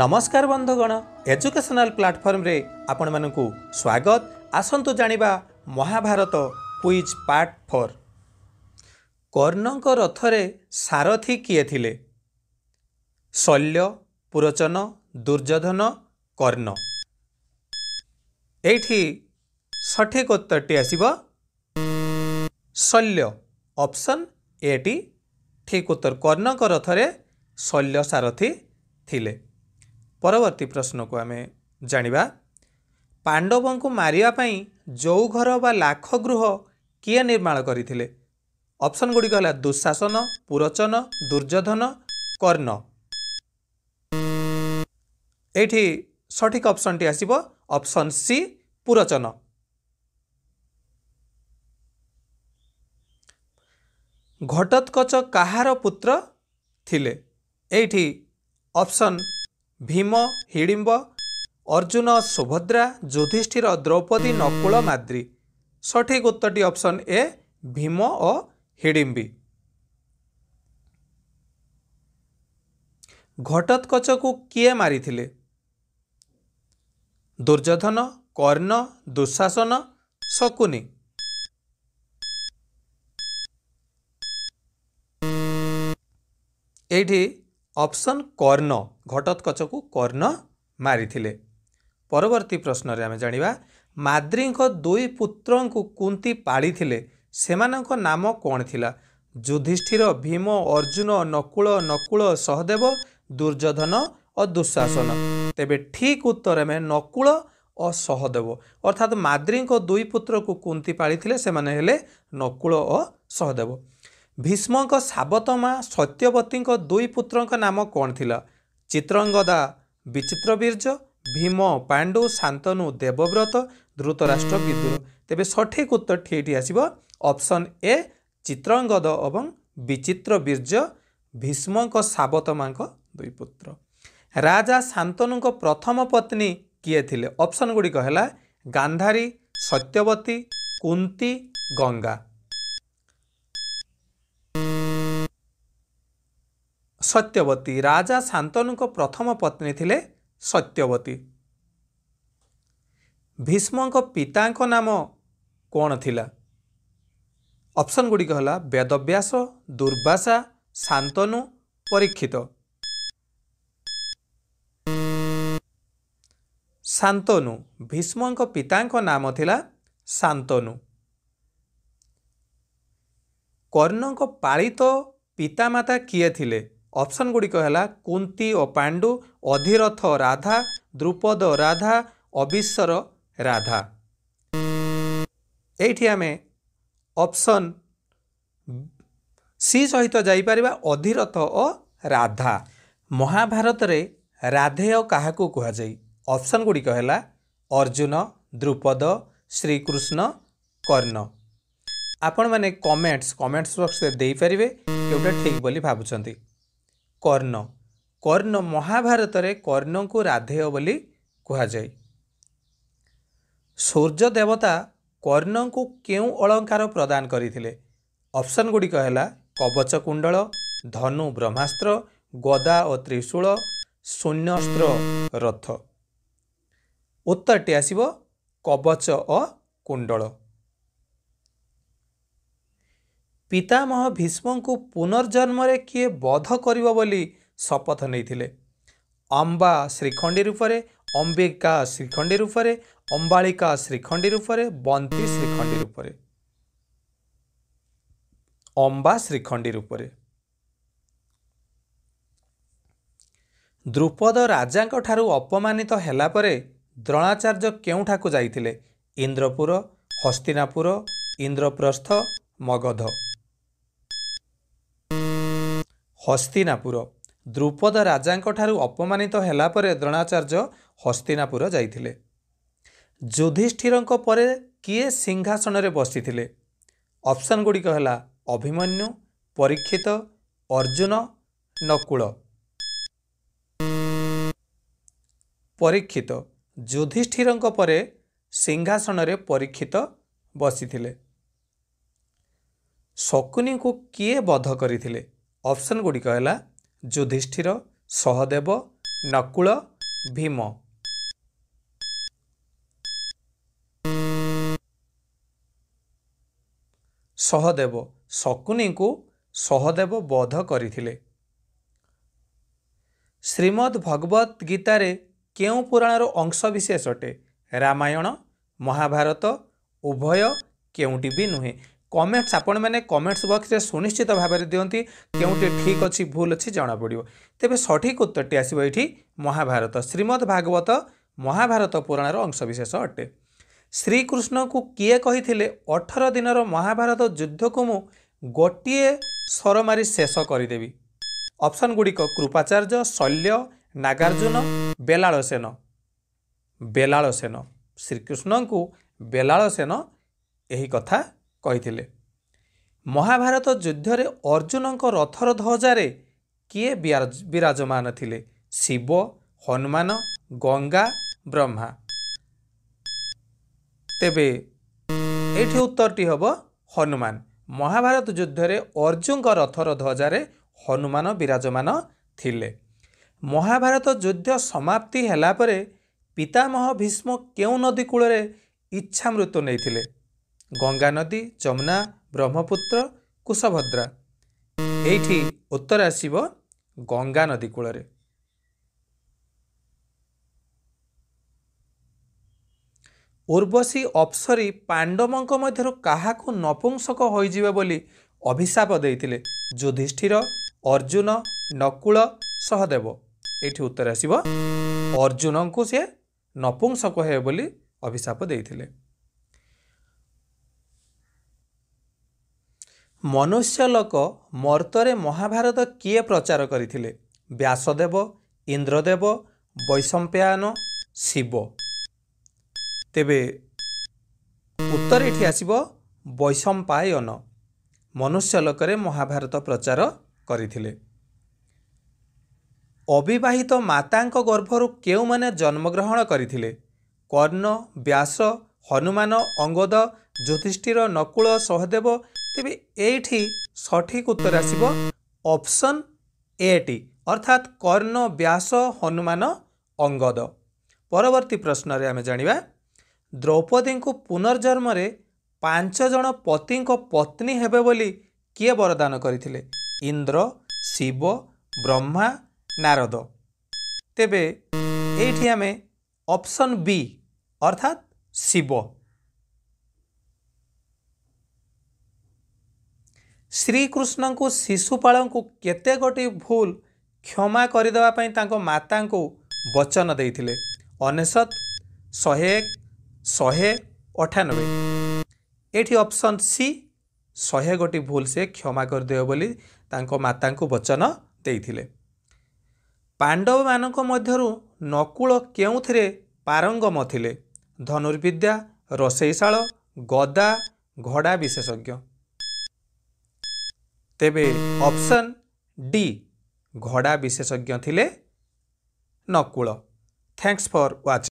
ନମସ୍କାର ବନ୍ଧୁଗଣ ଏଜୁକେସନାଲ ପ୍ଲାଟଫର୍ମରେ ଆପଣମାନଙ୍କୁ ସ୍ୱାଗତ ଆସନ୍ତୁ ଜାଣିବା ମହାଭାରତ କୁଇଜ୍ ପାର୍ଟ ଫୋର୍ କର୍ଣ୍ଣଙ୍କ ରଥରେ ସାରଥି କିଏ ଥିଲେ ଶଲ୍ୟ ପୁରଚନ ଦୁର୍ଯ୍ୟୋଧନ କର୍ଣ୍ଣ ଏଇଠି ସଠିକ ଉତ୍ତରଟି ଆସିବ ଶଲ୍ୟ ଅପ୍ସନ୍ ଏଟି ଠିକ୍ ଉତ୍ତର କର୍ଣ୍ଣଙ୍କ ରଥରେ ଶଲ୍ୟ ସାରଥି ଥିଲେ ପରବର୍ତ୍ତୀ ପ୍ରଶ୍ନକୁ ଆମେ ଜାଣିବା ପାଣ୍ଡବଙ୍କୁ ମାରିବା ପାଇଁ ଯେଉଁ ଘର ବା ଲାଖ ଗୃହ କିଏ ନିର୍ମାଣ କରିଥିଲେ ଅପସନ୍ ଗୁଡ଼ିକ ହେଲା ଦୁଃଶାସନ ପୁରଚନ ଦୁର୍ଯ୍ୟୋଧନ କର୍ଣ୍ଣ ଏଇଠି ସଠିକ୍ ଅପସନ୍ଟି ଆସିବ ଅପସନ୍ ସି ପୁରଚନ ଘଟୋତ୍କଚ କାହାର ପୁତ୍ର ଥିଲେ ଏଇଠି ଅପସନ୍ ଭୀମ ହିଡ଼ିମ୍ବ ଅର୍ଜୁନ ସୁଭଦ୍ରା ଯୁଧିଷ୍ଠିର ଦ୍ରୌପଦୀ ନକୁଳ ମାଦ୍ରି ସଠିକ୍ ଉତ୍ତରଟି ଅପ୍ସନ୍ ଏ ଭୀମ ଓ ହିଡ଼ିମ୍ବି ଘଟତ୍କଚକୁ କିଏ ମାରିଥିଲେ ଦୁର୍ଯ୍ୟୋଧନ କର୍ଣ୍ଣ ଦୁଃଶାସନ ଶକୁନି ଏଇଠି ଅପସନ୍ କର୍ଣ୍ଣ ଘଟୋତ୍କଚକୁ କର୍ଣ୍ଣ ମାରିଥିଲେ ପରବର୍ତ୍ତୀ ପ୍ରଶ୍ନରେ ଆମେ ଜାଣିବା ମାଦ୍ରୀଙ୍କ ଦୁଇ ପୁତ୍ରଙ୍କୁ କୁନ୍ତି ପାଳିଥିଲେ ସେମାନଙ୍କ ନାମ କ'ଣ ଥିଲା ଯୁଧିଷ୍ଠିର ଭୀମ ଅର୍ଜୁନ ନକୁଳ ନକୁଳ ସହଦେବ ଦୁର୍ଯ୍ୟୋଧନ ଓ ଦୁଃଶାସନ ତେବେ ଠିକ୍ ଉତ୍ତର ଆମେ ନକୁଳ ଓ ସହଦେବ ଅର୍ଥାତ୍ ମାଦ୍ରୀଙ୍କ ଦୁଇ ପୁତ୍ରକୁ କୁନ୍ତି ପାଳିଥିଲେ ସେମାନେ ହେଲେ ନକୁଳ ଓ ସହଦେବ ଭୀଷ୍ମଙ୍କ ସାବତ ମା ସତ୍ୟବତୀଙ୍କ ଦୁଇ ପୁତ୍ରଙ୍କ ନାମ କ'ଣ ଥିଲା ଚିତ୍ରଙ୍ଗଦା ବିଚିତ୍ର ବୀର୍ଯ୍ୟ ଭୀମ ପାଣ୍ଡୁ ଶାନ୍ତନୁ ଦେବବ୍ରତ ଧୃତରାଷ୍ଟ୍ର ବିଦୁର ତେବେ ସଠିକ ଉତ୍ତର ଠିକ ଆସିବ ଅପସନ୍ ଏ ଚିତ୍ରଙ୍ଗଦ ଏବଂ ବିଚିତ୍ର ବୀର୍ଯ୍ୟ ଭୀଷ୍ମଙ୍କ ସାବତ ମାଙ୍କ ଦୁଇ ପୁତ୍ର ରାଜା ଶାନ୍ତନୁଙ୍କ ପ୍ରଥମ ପତ୍ନୀ କିଏ ଥିଲେ ଅପସନ୍ ଗୁଡ଼ିକ ହେଲା ଗାନ୍ଧାରୀ ସତ୍ୟବତୀ କୁନ୍ତି ଗଙ୍ଗା ସତ୍ୟବତୀ ରାଜା ଶାନ୍ତନୁଙ୍କ ପ୍ରଥମ ପତ୍ନୀ ଥିଲେ ସତ୍ୟବତୀ ଭୀଷ୍ମଙ୍କ ପିତାଙ୍କ ନାମ କ'ଣ ଥିଲା ଅପ୍ସନ୍ ଗୁଡ଼ିକ ହେଲା ବେଦବ୍ୟାସ ଦୁର୍ବାସା ଶାନ୍ତନୁ ପରୀକ୍ଷିତ ଶାନ୍ତନୁ ଭୀଷ୍ମଙ୍କ ପିତାଙ୍କ ନାମ ଥିଲା ଶାନ୍ତନୁ କର୍ଣ୍ଣଙ୍କ ପାଳିତ ପିତାମାତା କିଏ ଥିଲେ ଅପସନ୍ ଗୁଡ଼ିକ ହେଲା କୁନ୍ତି ଓ ପାଣ୍ଡୁ ଅଧିରଥ ରାଧା ଦ୍ରୁପଦ ରାଧା ଅବିଶ୍ୱର ରାଧା ଏଇଠି ଆମେ ଅପସନ୍ ସି ସହିତ ଯାଇପାରିବା ଅଧିରଥ ଓ ରାଧା ମହାଭାରତରେ ରାଧେୟ କାହାକୁ କୁହାଯାଏ ଅପସନ୍ ଗୁଡ଼ିକ ହେଲା ଅର୍ଜୁନ ଦ୍ରୁପଦ ଶ୍ରୀକୃଷ୍ଣ କର୍ଣ୍ଣ ଆପଣମାନେ କମେଣ୍ଟସ୍ କମେଣ୍ଟସ୍ ବକ୍ସରେ ଦେଇପାରିବେ କେଉଁଟା ଠିକ୍ ବୋଲି ଭାବୁଛନ୍ତି କର୍ଣ୍ଣ କର୍ଣ୍ଣ ମହାଭାରତରେ କର୍ଣ୍ଣଙ୍କୁ ରାଧେୟ ବୋଲି କୁହାଯାଏ ସୂର୍ଯ୍ୟ ଦେବତା କର୍ଣ୍ଣଙ୍କୁ କେଉଁ ଅଳଙ୍କାର ପ୍ରଦାନ କରିଥିଲେ ଅପସନ୍ ଗୁଡ଼ିକ ହେଲା କବଚ କୁଣ୍ଡଳ ଧନୁ ବ୍ରହ୍ମାସ୍ତ୍ର ଗଦା ଓ ତ୍ରିଶୂଳ ଶୂନ୍ୟସ୍ତ୍ର ରଥ ଉତ୍ତରଟି ଆସିବ କବଚ ଓ କୁଣ୍ଡଳ ପିତାମହ ଭୀଷ୍ମଙ୍କୁ ପୁନର୍ଜନ୍ମରେ କିଏ ବଧ କରିବ ବୋଲି ଶପଥ ନେଇଥିଲେ ଅମ୍ବା ଶ୍ରୀଖଣ୍ଡି ରୂପରେ ଅମ୍ବିକା ଶ୍ରୀଖଣ୍ଡି ରୂପରେ ଅମ୍ବାଳିକା ଶ୍ରୀଖଣ୍ଡି ରୂପରେ ବନ୍ତି ଶ୍ରୀଖଣ୍ଡୀ ରୂପରେ ଅମ୍ବା ଶ୍ରୀଖଣ୍ଡି ରୂପରେ ଦ୍ରୁପଦ ରାଜାଙ୍କଠାରୁ ଅପମାନିତ ହେଲା ପରେ ଦ୍ରୋଣାଚାର୍ଯ୍ୟ କେଉଁଠାକୁ ଯାଇଥିଲେ ଇନ୍ଦ୍ରପୁର ହସ୍ତିନାପୁର ଇନ୍ଦ୍ରପ୍ରସ୍ଥ ମଗଧ ହସ୍ତିନାପୁର ଦ୍ରୁପଦ ରାଜାଙ୍କଠାରୁ ଅପମାନିତ ହେଲା ପରେ ଦ୍ରୋଣାଚାର୍ଯ୍ୟ ହସ୍ତିନାପୁର ଯାଇଥିଲେ ଯୁଧିଷ୍ଠିରଙ୍କ ପରେ କିଏ ସିଂହାସନରେ ବସିଥିଲେ ଅପସନ୍ ଗୁଡ଼ିକ ହେଲା ଅଭିମନ୍ୟୁ ପରୀକ୍ଷିତ ଅର୍ଜୁନ ନକୁଳ ପରୀକ୍ଷିତ ଯୁଧିଷ୍ଠିରଙ୍କ ପରେ ସିଂହାସନରେ ପରୀକ୍ଷିତ ବସିଥିଲେ ଶକୁନିଙ୍କୁ କିଏ ବଧ କରିଥିଲେ ଅପସନ୍ ଗୁଡ଼ିକ ହେଲା ଯୁଧିଷ୍ଠିର ସହଦେବ ନକୁଳ ଭୀମ ସହଦେବ ଶକୁନିଙ୍କୁ ସହଦେବ ବଧ କରିଥିଲେ ଶ୍ରୀମଦ୍ ଭଗବତ ଗୀତାରେ କେଉଁ ପୁରାଣର ଅଂଶବିଶେଷ ଅଟେ ରାମାୟଣ ମହାଭାରତ ଉଭୟ କେଉଁଟି ବି ନୁହେଁ କମେଣ୍ଟସ୍ ଆପଣମାନେ କମେଣ୍ଟସ୍ ବକ୍ସରେ ସୁନିଶ୍ଚିତ ଭାବରେ ଦିଅନ୍ତି କେଉଁଠି ଠିକ୍ ଅଛି ଭୁଲ ଅଛି ଜଣାପଡ଼ିବ ତେବେ ସଠିକ୍ ଉତ୍ତରଟି ଆସିବ ଏଇଠି ମହାଭାରତ ଶ୍ରୀମଦ୍ ଭାଗବତ ମହାଭାରତ ପୁରାଣର ଅଂଶବିଶେଷ ଅଟେ ଶ୍ରୀକୃଷ୍ଣଙ୍କୁ କିଏ କହିଥିଲେ ଅଠର ଦିନର ମହାଭାରତ ଯୁଦ୍ଧକୁ ମୁଁ ଗୋଟିଏ ସ୍ୱର ମାରି ଶେଷ କରିଦେବି ଅପସନ୍ ଗୁଡ଼ିକ କୃପାଚାର୍ଯ୍ୟ ଶଲ୍ୟ ନାଗାର୍ଜୁନ ବେଲାଳ ସେନ ବେଲାଳ ସେନ ଶ୍ରୀକୃଷ୍ଣଙ୍କୁ ବେଲାଳ ସେନ ଏହି କଥା କହିଥିଲେ ମହାଭାରତ ଯୁଦ୍ଧରେ ଅର୍ଜୁନଙ୍କ ରଥର ଧ୍ୱଜାରେ କିଏ ବିରାଜମାନ ଥିଲେ ଶିବ ହନୁମାନ ଗଙ୍ଗା ବ୍ରହ୍ମା ତେବେ ଏଇଠି ଉତ୍ତରଟି ହେବ ହନୁମାନ ମହାଭାରତ ଯୁଦ୍ଧରେ ଅର୍ଜୁନଙ୍କ ରଥର ଧ୍ୱଜାରେ ହନୁମାନ ବିରାଜମାନ ଥିଲେ ମହାଭାରତ ଯୁଦ୍ଧ ସମାପ୍ତି ହେଲା ପରେ ପିତାମହ ଭୀଷ୍ମ କେଉଁ ନଦୀ କୂଳରେ ଇଚ୍ଛା ମୃତ୍ୟୁ ନେଇଥିଲେ ଗଙ୍ଗା ନଦୀ ଯମୁନା ବ୍ରହ୍ମପୁତ୍ର କୁଶଭଦ୍ରା ଏଇଠି ଉତ୍ତର ଆସିବ ଗଙ୍ଗା ନଦୀ କୂଳରେ ଉର୍ବଶୀ ଅପ୍ସରୀ ପାଣ୍ଡବଙ୍କ ମଧ୍ୟରୁ କାହାକୁ ନପୁଂସକ ହୋଇଯିବେ ବୋଲି ଅଭିଶାପ ଦେଇଥିଲେ ଯୁଧିଷ୍ଠିର ଅର୍ଜୁନ ନକୁଳ ସହଦେବ ଏଇଠି ଉତ୍ତର ଆସିବ ଅର୍ଜୁନଙ୍କୁ ସେ ନପୁଂସକ ହେବେ ବୋଲି ଅଭିଶାପ ଦେଇଥିଲେ ମନୁଷ୍ୟ ଲୋକ ମର୍ତ୍ତରେ ମହାଭାରତ କିଏ ପ୍ରଚାର କରିଥିଲେ ବ୍ୟାସଦେବ ଇନ୍ଦ୍ରଦେବ ବୈଷମ୍ପ୍ୟାୟନ ଶିବ ତେବେ ଉତ୍ତର ଏଠି ଆସିବ ବୈଷମ୍ପାୟନ ମନୁଷ୍ୟ ଲୋକରେ ମହାଭାରତ ପ୍ରଚାର କରିଥିଲେ ଅବିବାହିତ ମାତାଙ୍କ ଗର୍ଭରୁ କେଉଁମାନେ ଜନ୍ମଗ୍ରହଣ କରିଥିଲେ କର୍ଣ୍ଣ ବ୍ୟାସ ହନୁମାନ ଅଙ୍ଗଦ ଯୁଧିଷ୍ଠିର ନକୁଳ ସହଦେବ ତେବେ ଏଇଠି ସଠିକ୍ ଉତ୍ତର ଆସିବ ଅପସନ୍ ଏ ଟି ଅର୍ଥାତ୍ କର୍ଣ୍ଣ ବ୍ୟାସ ହନୁମାନ ଅଙ୍ଗଦ ପରବର୍ତ୍ତୀ ପ୍ରଶ୍ନରେ ଆମେ ଜାଣିବା ଦ୍ରୌପଦୀଙ୍କୁ ପୁନର୍ଜନ୍ମରେ ପାଞ୍ଚ ଜଣ ପତିଙ୍କ ପତ୍ନୀ ହେବେ ବୋଲି କିଏ ବରଦାନ କରିଥିଲେ ଇନ୍ଦ୍ର ଶିବ ବ୍ରହ୍ମା ନାରଦ ତେବେ ଏଇଠି ଆମେ ଅପସନ୍ ବି ଅର୍ଥାତ୍ ଶିବ श्रीकृष्णको शिशुपा केते गोटी भूल क्षमा गरिदेप माता वचन दित शे अठानब्बे एप्सन सी शे गोटी भूल से क्षमा गरिदे बोली माता वचन द पाण्डव मध्य नकुल के पारङ्ग थिए धनुद्या रोसैशाल गदा घोडा विशेषज्ञ ତେବେ ଅପ୍ସନ୍ ଡି ଘୋଡ଼ା ବିଶେଷଜ୍ଞ ଥିଲେ ନକୁଳ ଥ୍ୟାଙ୍କ୍ସ ଫର୍ ୱାଚ